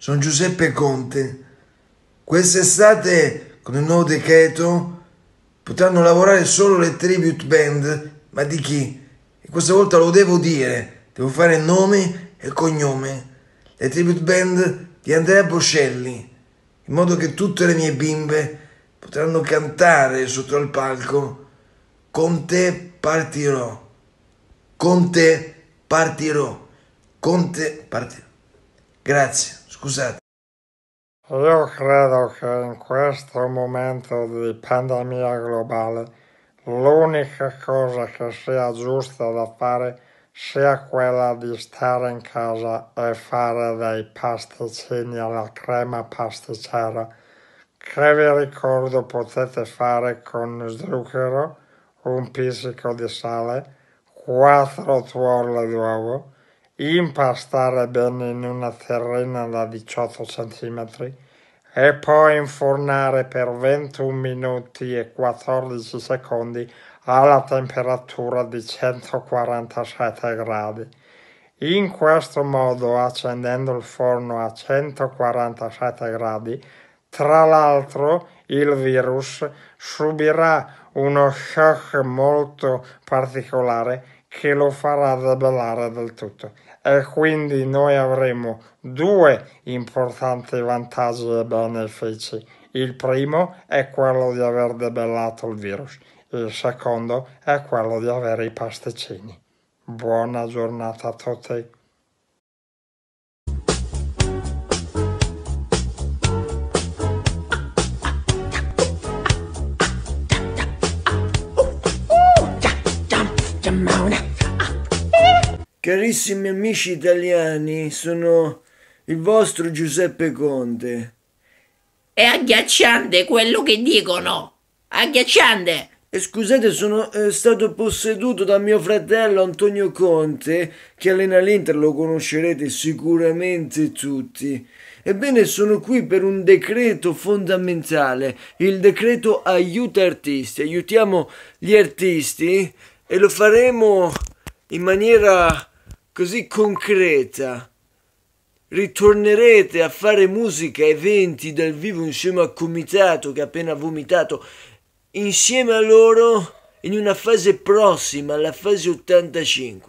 Sono Giuseppe Conte. Quest'estate, con il nuovo decreto, potranno lavorare solo le tribute band. Ma di chi? E questa volta lo devo dire. Devo fare nome e cognome. Le tribute band di Andrea Boscelli. In modo che tutte le mie bimbe potranno cantare sotto al palco. Con te partirò. Con te partirò. Con te partirò. Grazie. Scusate. Io credo che in questo momento di pandemia globale l'unica cosa che sia giusta da fare sia quella di stare in casa e fare dei pasticcini alla crema pasticcera che vi ricordo potete fare con zucchero, un pizzico di sale, 4 tuorle d'uovo, impastare bene in una terrena da 18 cm e poi infornare per 21 minuti e 14 secondi alla temperatura di 147 gradi. In questo modo, accendendo il forno a 147 gradi, tra l'altro il virus subirà uno shock molto particolare che lo farà rebellare del tutto e quindi noi avremo due importanti vantaggi e benefici. Il primo è quello di aver debellato il virus, il secondo è quello di avere i pasticcini. Buona giornata a tutti. Carissimi amici italiani, sono il vostro Giuseppe Conte. È agghiacciante quello che dicono. Agghiacciante. E scusate, sono eh, stato posseduto da mio fratello Antonio Conte, che allena l'Inter, lo conoscerete sicuramente tutti. Ebbene, sono qui per un decreto fondamentale, il decreto aiuta artisti. Aiutiamo gli artisti e lo faremo in maniera così concreta. Ritornerete a fare musica, eventi dal vivo insieme al comitato che ha appena vomitato, insieme a loro in una fase prossima la fase 85.